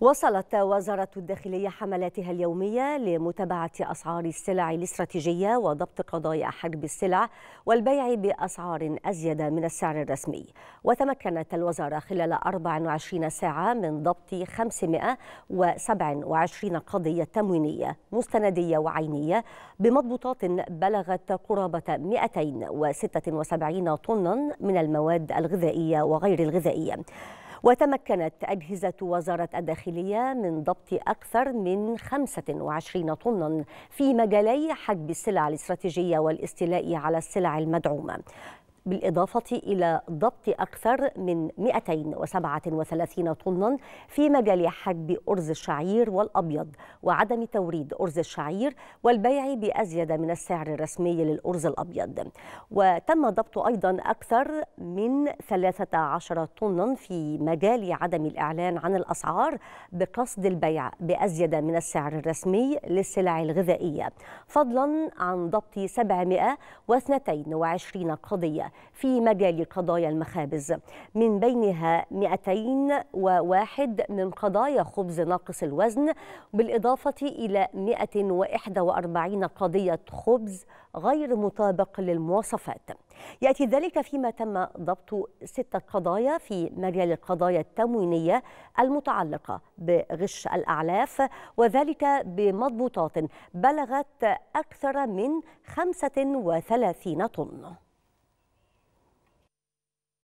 وصلت وزارة الداخلية حملاتها اليومية لمتابعة أسعار السلع الاستراتيجية وضبط قضايا حجب السلع والبيع بأسعار أزيد من السعر الرسمي وتمكنت الوزارة خلال 24 ساعة من ضبط 527 قضية تموينية مستندية وعينية بمضبوطات بلغت قرابة 276 طنا من المواد الغذائية وغير الغذائية وتمكنت أجهزة وزارة الداخلية من ضبط أكثر من 25 طنا في مجالي حجب السلع الاستراتيجية والاستيلاء على السلع المدعومة بالإضافة إلى ضبط أكثر من 237 طنا في مجال حجب أرز الشعير والأبيض وعدم توريد أرز الشعير والبيع بأزيد من السعر الرسمي للأرز الأبيض وتم ضبط أيضا أكثر من 13 طنا في مجال عدم الإعلان عن الأسعار بقصد البيع بأزيد من السعر الرسمي للسلع الغذائية فضلا عن ضبط 722 قضية في مجال قضايا المخابز من بينها 201 من قضايا خبز ناقص الوزن بالإضافة إلى 141 قضية خبز غير مطابق للمواصفات يأتي ذلك فيما تم ضبط ستة قضايا في مجال القضايا التموينية المتعلقة بغش الأعلاف وذلك بمضبوطات بلغت أكثر من 35 طن